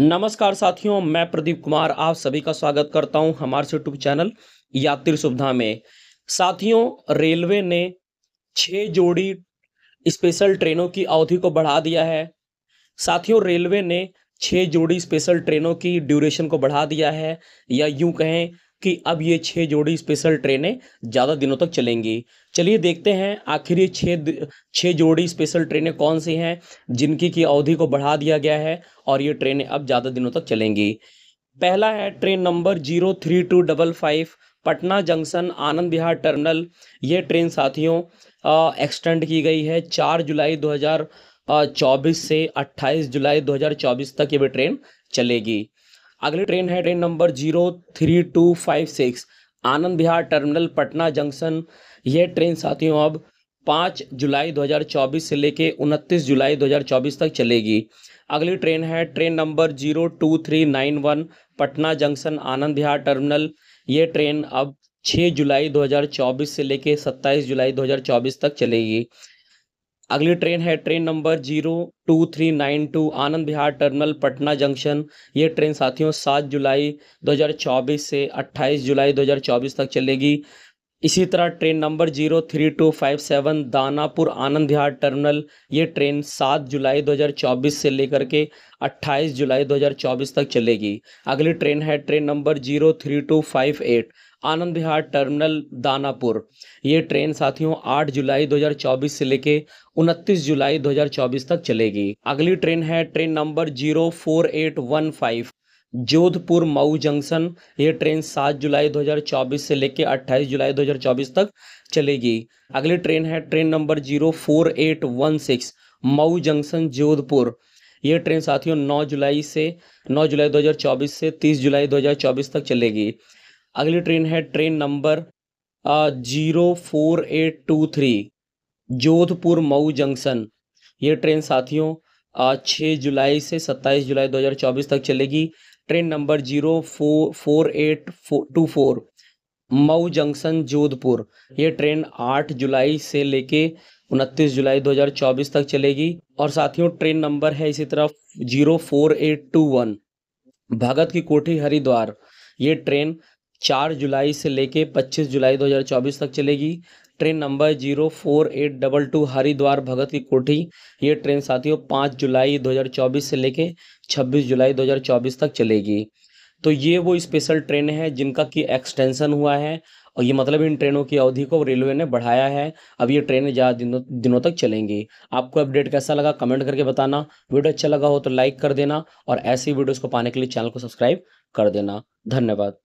नमस्कार साथियों मैं प्रदीप कुमार आप सभी का स्वागत करता हूं हमारे यूट्यूब चैनल यात्री सुविधा में साथियों रेलवे ने छः जोड़ी स्पेशल ट्रेनों की अवधि को बढ़ा दिया है साथियों रेलवे ने छः जोड़ी स्पेशल ट्रेनों की ड्यूरेशन को बढ़ा दिया है या यूं कहें कि अब ये छः जोड़ी स्पेशल ट्रेनें ज़्यादा दिनों तक चलेंगी चलिए देखते हैं आखिर ये छः छः जोड़ी स्पेशल ट्रेनें कौन सी हैं जिनकी की अवधि को बढ़ा दिया गया है और ये ट्रेनें अब ज़्यादा दिनों तक चलेंगी पहला है train number zero three two double five Patna junction Anand Vihar terminal ये ट्रेन साथियों एक्सटेंड की गई है चार जुलाई दो से अट्ठाईस जुलाई दो तक ये ट्रेन चलेगी अगली ट्रेन है train number zero three two five six Anand Vihar terminal Patna junction यह ट्रेन साथियों अब पाँच जुलाई 2024 से लेके उनतीस जुलाई 2024 तक चलेगी अगली ट्रेन है train number zero two three nine one Patna junction Anand Vihar terminal ये ट्रेन अब छः जुलाई 2024 से लेके सत्ताईस जुलाई 2024 तक चलेगी अगली ट्रेन है train number zero two three nine two Anand Vihar terminal Patna junction ये ट्रेन साथियों सात जुलाई 2024 से 28 जुलाई 2024 तक चलेगी इसी तरह train number zero three two five seven Danapur Anand Vihar terminal ये ट्रेन सात जुलाई 2024 से लेकर के 28 जुलाई 2024 तक चलेगी अगली ट्रेन है train number zero three two five eight Anand Vihar terminal Danapur ये ट्रेन साथियों 8 जुलाई 2024 से लेके 29 जुलाई 2024 तक चलेगी अगली ट्रेन है train number 04815 Jodhpur Mau junction ये ट्रेन 7 जुलाई 2024 से लेके 28 जुलाई 2024 तक चलेगी अगली ट्रेन है train number 04816 Mau junction Jodhpur ये ट्रेन साथियों 9 जुलाई से 9 जुलाई 2024 से 30 जुलाई 2024 तक चलेगी अगली ट्रेन है train number zero four eight two three Jodhpur Mau junction ये ट्रेन साथियों छः जुलाई से सत्ताईस जुलाई चौबीस तक चलेगी train number zero four four eight two four Mau junction Jodhpur ये ट्रेन आठ जुलाई से लेके उनतीस जुलाई दो हजार चौबीस तक चलेगी और साथियों ट्रेन नंबर है इसी तरह zero four eight two one Bhagat की कोठी हरिद्वार ये ट्रेन चार जुलाई से लेके 25 जुलाई 2024 तक चलेगी train number zero four eight double two Haridwar Bhagat की कोठी ये ट्रेन साथियों पाँच जुलाई 2024 से लेके 26 जुलाई 2024 तक चलेगी तो ये वो स्पेशल ट्रेन है जिनका कि एक्सटेंशन हुआ है और ये मतलब इन ट्रेनों की अवधि को रेलवे ने बढ़ाया है अब ये ट्रेनें ज़्यादा दिनों दिनों तक चलेंगी आपको अपडेट कैसा लगा कमेंट करके बताना वीडियो अच्छा लगा हो तो लाइक कर देना और ऐसी वीडियोज़ को पाने के लिए चैनल को सब्सक्राइब कर देना धन्यवाद